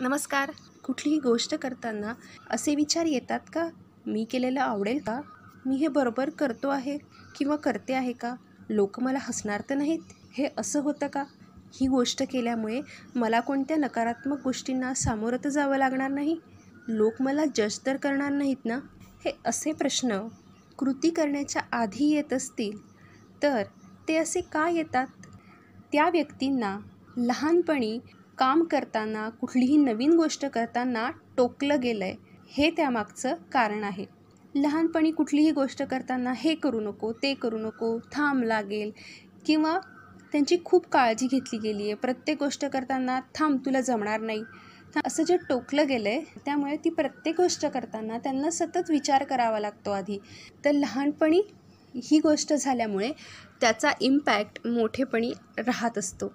नमस्कार कुठलीही गोष्ट करताना असे विचार येतात का मी केलेलं आवडेल का मी हे बरोबर करतो आहे किंवा करते आहे का लोक मला हसणार तर नाहीत हे असं होतं का ही गोष्ट केल्यामुळे मला कोणत्या नकारात्मक गोष्टींना सामोरं तर जावं लागणार नाही लोक मला जज तर करणार नाहीत ना हे असे प्रश्न कृती करण्याच्या आधी येत असतील तर ते असे का येतात त्या व्यक्तींना लहानपणी काम करताना कुठलीही नवीन गोष्ट करताना टोकलं गेलं आहे हे त्यामागचं कारण आहे लहानपणी कुठलीही गोष्ट करताना हे करू नको ते करू नको थांब लागेल किंवा त्यांची खूप काळजी घेतली गेली आहे प्रत्येक गोष्ट करताना थांब तुला जमणार नाही असं जे टोकलं गेलं आहे त्यामुळे ती प्रत्येक गोष्ट करताना त्यांना सतत विचार करावा लागतो आधी तर लहानपणी ही गोष्ट झाल्यामुळे त्याचा इम्पॅक्ट मोठेपणी राहत असतो